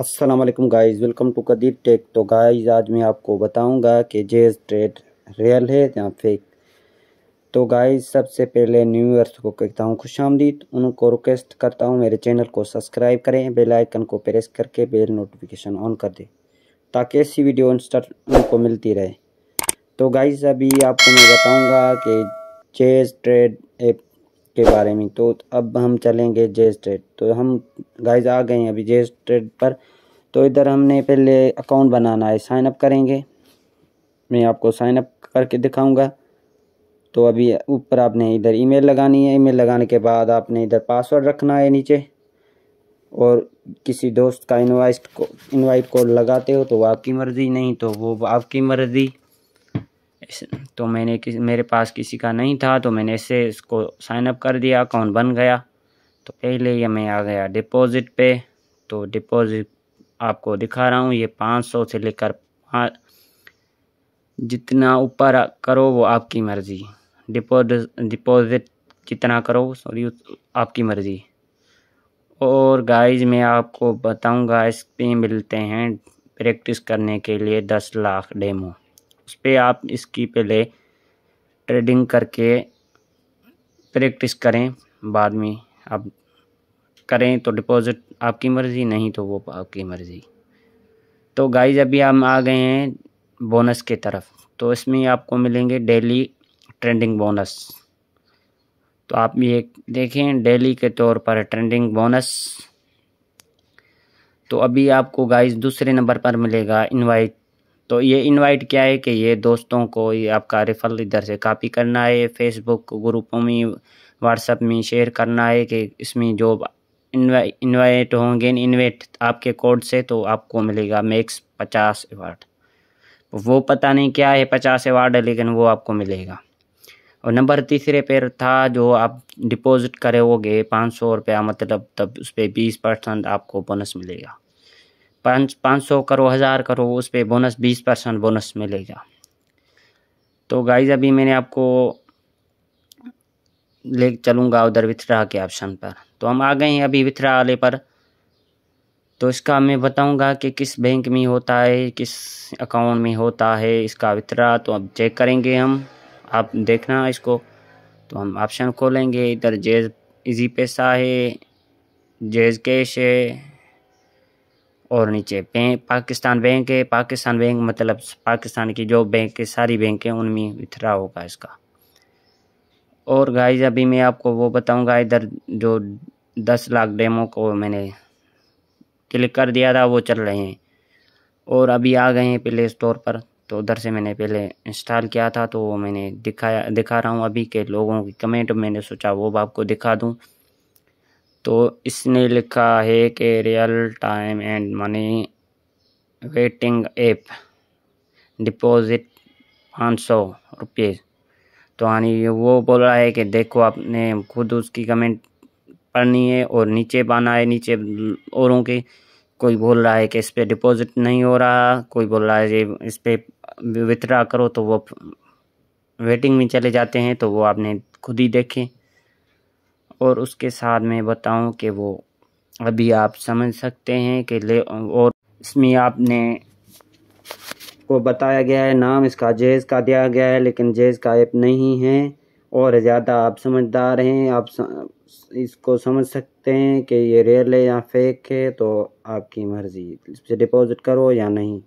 अस्सलाम वालेकुम guys welcome to Qadeer tech तो गाइस आज मैं आपको बताऊंगा कि जेज ट्रेड रियल है या फेक तो गाइस सबसे पहले न्यू ईयर्स को कहता हूँ खुश आमदीद उनको रिक्वेस्ट करता हूँ मेरे चैनल को सब्सक्राइब करें बेल आइकन को प्रेस करके बेल नोटिफिकेशन ऑन कर दें ताकि ऐसी वीडियो उनको मिलती रहे तो गाइज अभी आपको मैं बताऊँगा कि जेज ट्रेड ऐप के बारे में तो अब हम चलेंगे जे स्टेट तो हम गाइज आ गए हैं अभी जे स्टेट पर तो इधर हमने पहले अकाउंट बनाना है साइन अप करेंगे मैं आपको साइन अप करके दिखाऊंगा तो अभी ऊपर आपने इधर ईमेल लगानी है ईमेल लगाने के बाद आपने इधर पासवर्ड रखना है नीचे और किसी दोस्त का इनवाइट को इनवाइट कोड लगाते हो तो वो आपकी मर्ज़ी नहीं तो वो आपकी मर्ज़ी तो मैंने किसी मेरे पास किसी का नहीं था तो मैंने ऐसे इसको साइन अप कर दिया अकाउंट बन गया तो पहले ये मैं आ गया डिपॉज़िट पे तो डिपॉज़िट आपको दिखा रहा हूँ ये पाँच सौ से लेकर जितना ऊपर करो वो आपकी मर्ज़ी डिपॉजिट डिपॉज़िट जितना करो सॉरी आपकी मर्ज़ी और गाइस मैं आपको बताऊंगा इस पे मिलते हैं प्रैक्टिस करने के लिए दस लाख डेमो उस पर आप इसकी पहले ट्रेडिंग करके प्रैक्टिस करें बाद में आप करें तो डिपॉज़िट आपकी मर्ज़ी नहीं तो वो आपकी मर्ज़ी तो गाइज अभी हम आ गए हैं बोनस के तरफ तो इसमें आपको मिलेंगे डेली ट्रेंडिंग बोनस तो आप ये देखें डेली के तौर पर ट्रेंडिंग बोनस तो अभी आपको गाइस दूसरे नंबर पर मिलेगा इनवाइट तो ये इनवाइट क्या है कि ये दोस्तों को ये आपका रेफरल इधर से कॉपी करना है फेसबुक ग्रुपों में व्हाट्सअप में शेयर करना है कि इसमें जो इन्वाइट होंगे इनवाइट आपके कोड से तो आपको मिलेगा मैक्स पचास एवार्ड वो पता नहीं क्या है पचास एवार्ड है लेकिन वो आपको मिलेगा और नंबर तीसरे पर था जो आप डिपॉजिट करोगे पाँच सौ रुपया मतलब तब उस पर बीस परसेंट आपको बोनस मिलेगा पाँच पाँच सौ करो हज़ार करो उस पर बोनस बीस परसेंट बोनस मिलेगा तो गाइज अभी मैंने आपको ले चलूँगा उधर विथड्रा के ऑप्शन पर तो हम आ गए हैं अभी विथड्रा वाले पर तो इसका मैं बताऊंगा कि किस बैंक में होता है किस अकाउंट में होता है इसका विथड्रा तो अब चेक करेंगे हम आप देखना इसको तो हम ऑप्शन खोलेंगे इधर जेज इजी पैसा है जेज कैश है और नीचे बैंक पाकिस्तान बैंक है पाकिस्तान बैंक मतलब पाकिस्तान की जो बैंक है सारी बैंक है उनमें विथड्रा होगा इसका और गाइज अभी मैं आपको वो बताऊंगा इधर जो दस लाख डेमो को मैंने क्लिक कर दिया था वो चल रहे हैं और अभी आ गए हैं प्ले स्टोर पर तो उधर से मैंने पहले इंस्टॉल किया था तो वो मैंने दिखाया दिखा रहा हूँ अभी के लोगों की कमेंट मैंने सोचा वो आपको दिखा दूँ तो इसने लिखा है कि real time and money waiting app deposit पाँच सौ रुपये तो यानी वो बोल रहा है कि देखो आपने खुद उसकी कमेंट पढ़नी है और नीचे पाना है नीचे औरों के कोई बोल रहा है कि इस पर डिपॉजिट नहीं हो रहा कोई बोल रहा है कि इस पर विथड्रा करो तो वो वेटिंग में चले जाते हैं तो वो आपने खुद ही देखें और उसके साथ मैं बताऊं कि वो अभी आप समझ सकते हैं कि ले और इसमें आपने को बताया गया है नाम इसका जेज़ का दिया गया है लेकिन जेज़ का ऐप नहीं है और ज़्यादा आप समझदार हैं आप स, इसको समझ सकते हैं कि ये रियल है या फेक है तो आपकी मर्ज़ी डिपॉज़िट करो या नहीं